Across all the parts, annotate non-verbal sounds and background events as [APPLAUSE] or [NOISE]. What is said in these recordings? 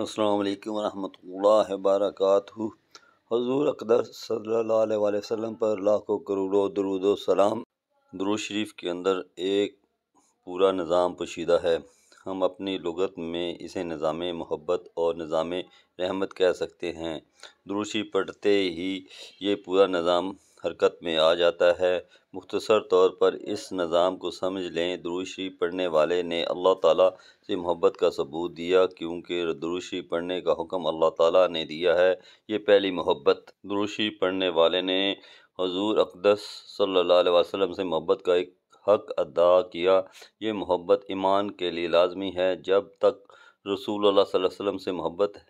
अल्लाम वरम्ह वबरकातुहू हजूर अकदर सल्लाम पर लाखों करोड़ों दरूद सलाम दरुज शरीफ के अंदर एक पूरा निज़ाम पोशीदा है हम अपनी लगत में इसे निज़ाम मोहब्बत और निज़ाम रहमत कह सकते हैं दरूशी पढ़ते ही ये पूरा निज़ाम हरकत में आ जाता है मुख्तसर तौर पर इस निज़ाम को समझ लें दुरुशी पढ़ने वाले ने अल्लाह ताला से मोहब्बत का सबूत दिया क्योंकि दुरुशी पढ़ने का हुक्म अल्लाह ताला ने दिया है ये पहली मोहब्बत दुरुशी पढ़ने वाले ने हजूर अकदस सल्लल्लाहु अलैहि वसल्लम से मोहब्बत का एक हक अदा किया ये मोहब्बत ईमान के लिए लाजमी है जब तक रसूल अल्लाह वसल्लम से मोहब्बत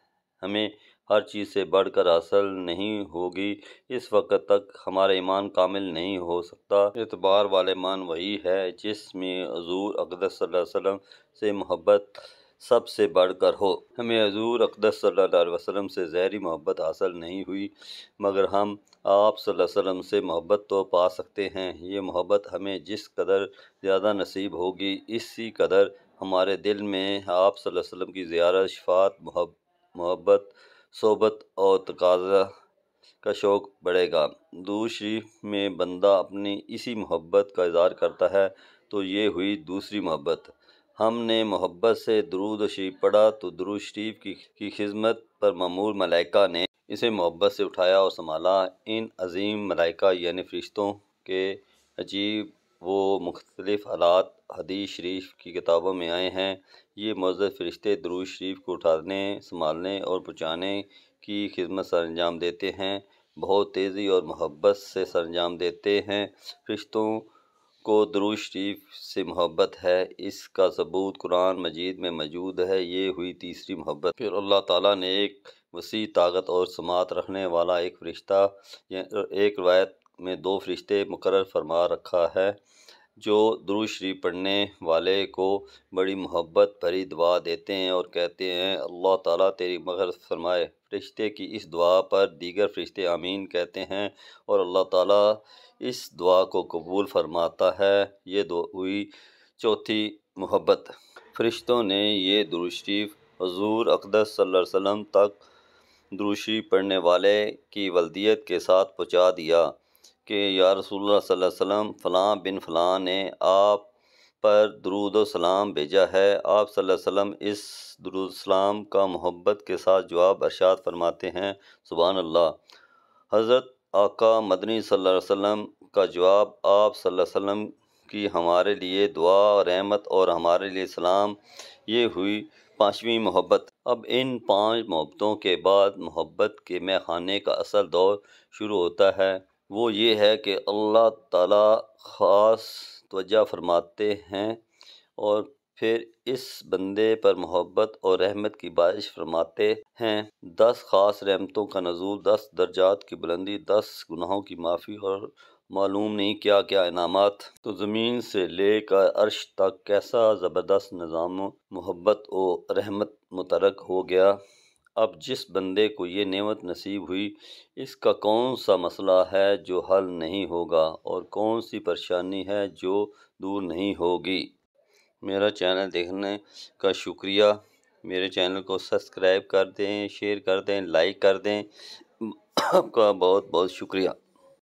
हमें हर चीज़ से बढ़कर असल नहीं होगी इस वक्त तक हमारा ईमान कामिल नहीं हो सकता एतबार वाले ईमान वही है जिसमें हजूर अकदस वसम से मोहब्बत सबसे बढ़कर हो हमें हजूर अकदस वसम से जहरी मोहब्बत हासिल नहीं हुई मगर हम आप सल्लम से मोहब्बत तो पा सकते हैं ये मोहब्बत हमें जिस कदर ज़्यादा नसीब होगी इसी कदर हमारे दिल में आप वसम की ज़्यादा शफात मोहब्बत सोबत और तकाजा का शौक़ बढ़ेगा दूसरी में बंदा अपनी इसी मोहब्बत का इज़हार करता है तो ये हुई दूसरी मोहब्बत हमने मोहब्बत से दरूद शरीफ पढ़ा तो दरूद शरीफ की की खिदमत पर ममूर मलाइका ने इसे मोहब्बत से उठाया और संभाला इन अजीम मलाइका यानी फ़रिश्तों के अजीब वो मुख्तलिफ़ आलात हदीस शरीफ की किताबों में आए हैं ये मज़ फ़रिश्ते दरूज शरीफ को उठाने संभालने और पहुँचाने की खिदमत सर अंजाम देते हैं बहुत तेज़ी और मोहब्बत से सर अंजाम देते हैं फ़रिश्तों को दरूज शरीफ से मोहब्बत है इसका सबूत कुरान मजीद में मौजूद है ये हुई तीसरी मोहब्बत फिर अल्लाह ताला ने एक वसी ताकत और समात रखने वाला एक फ़रिश्ता एक रवायत में दो फ़रिश्ते मुकर फरमा रखा है जो दुरू शरीफ पढ़ने वाले को बड़ी मोहब्बत भरी दुआ देते हैं और कहते हैं अल्लाह ताला तेरी मगर फरमाए फ़रिश्ते की इस दुआ पर दीगर फ़रिश्ते आमीन कहते हैं और अल्लाह ताला इस दुआ को कबूल फरमाता है ये दो हुई चौथी मोहब्बत फ़रिश्तों ने ये दुरू शरीफ हजूर अकदस वसम तक शरीफ पढ़ने वाले की वलदियत के साथ पहुँचा दिया कि या रसूल सल्लम फ़लाँ बिन फ़लाँ ने आप पर दरूद सलाम भेजा है आप सल्लम इस दरुदसलाम का मोहब्बत के साथ जवाब अरशाद फरमाते हैं सुबहान अल्लाह हज़रत आका मदनी वसल्लम का जवाब आप वसल्लम की हमारे लिए दुआ रहमत और हमारे लिए सलाम ये हुई पाँचवीं मोहब्बत अब इन पांच मोहब्बतों के बाद मोहब्बत के मैखाने का असल दौर शुरू होता है वो ये है कि अल्लाह ताला ख़ास तवज्जा फरमाते हैं और फिर इस बंदे पर मोहब्बत और रहमत की बारिश फरमाते हैं दस ख़ास रहमतों का नजूल दस दर्जात की बुलंदी दस गुनाहों की माफ़ी और मालूम नहीं क्या क्या इनामात तो ज़मीन से लेकर अर्श तक कैसा ज़बरदस्त निज़ाम मोहब्बत और रहमत मुतरक हो गया अब जिस बंदे को ये नेमत नसीब हुई इसका कौन सा मसला है जो हल नहीं होगा और कौन सी परेशानी है जो दूर नहीं होगी मेरा चैनल देखने का शुक्रिया मेरे चैनल को सब्सक्राइब कर दें शेयर कर दें लाइक कर दें [COUGHS] आपका बहुत बहुत शुक्रिया